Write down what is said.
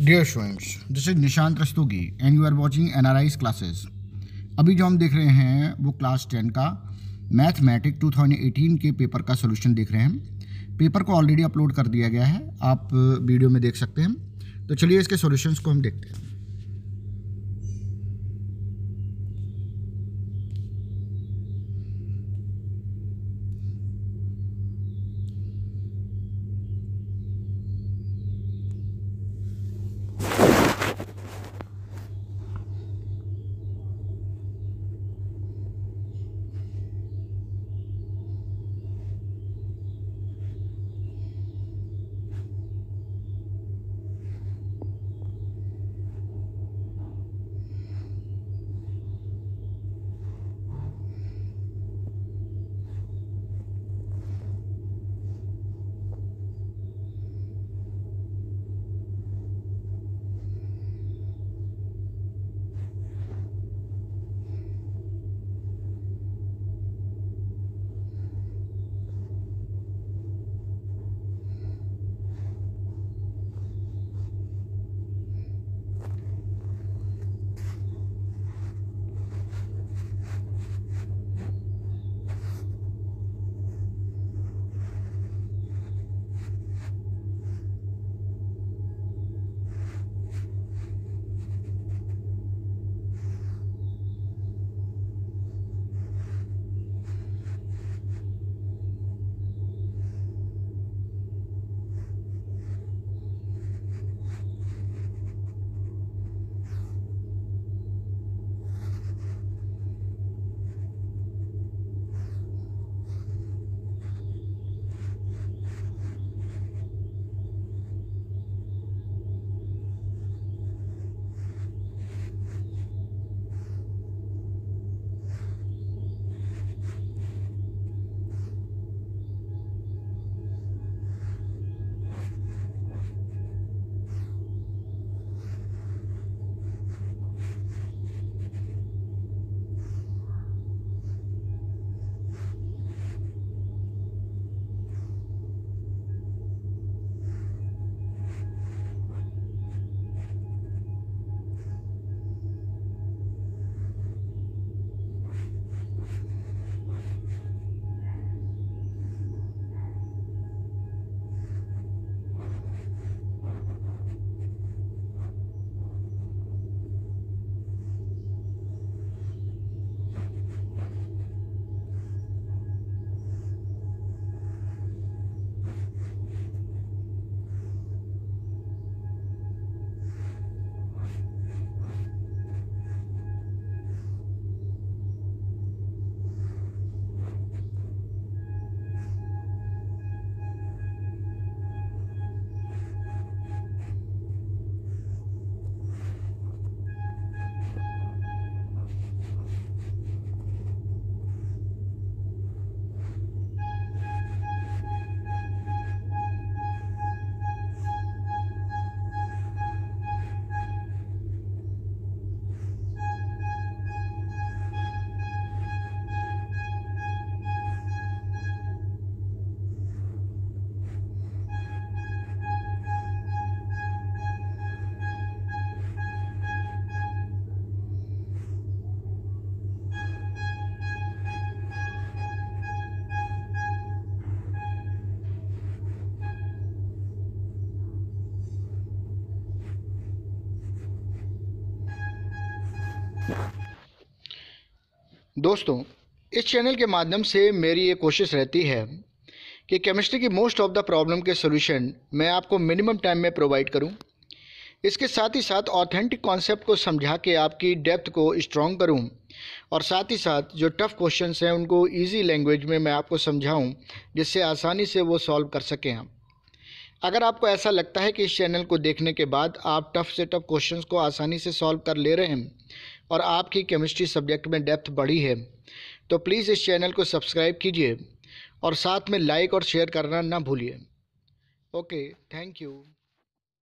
dear students this is Nishant Rastogi and you are watching N R I's classes अभी जो हम देख रहे हैं वो क्लास टेन का मैथमेटिक 2018 के पेपर का सोल्यूशन देख रहे हैं पेपर को ऑलरेडी अपलोड कर दिया गया है आप वीडियो में देख सकते हैं तो चलिए इसके सोल्यूशन को हम देखते हैं दोस्तों इस चैनल के माध्यम से मेरी ये कोशिश रहती है कि केमिस्ट्री की मोस्ट ऑफ द प्रॉब्लम के सोल्यूशन मैं आपको मिनिमम टाइम में प्रोवाइड करूं इसके साथ ही साथ ऑथेंटिक कॉन्सेप्ट को समझा के आपकी डेप्थ को स्ट्रॉन्ग करूं और साथ ही साथ जो टफ़ क्वेश्चन हैं उनको ईजी लैंग्वेज में मैं आपको समझाऊं जिससे आसानी से वो सॉल्व कर सकें हम अगर आपको ऐसा लगता है कि इस चैनल को देखने के बाद आप टफ़ से टफ़ क्वेश्चन को आसानी से सॉल्व कर ले रहे हैं और आपकी केमिस्ट्री सब्जेक्ट में डेप्थ बढ़ी है तो प्लीज़ इस चैनल को सब्सक्राइब कीजिए और साथ में लाइक और शेयर करना ना भूलिए ओके थैंक यू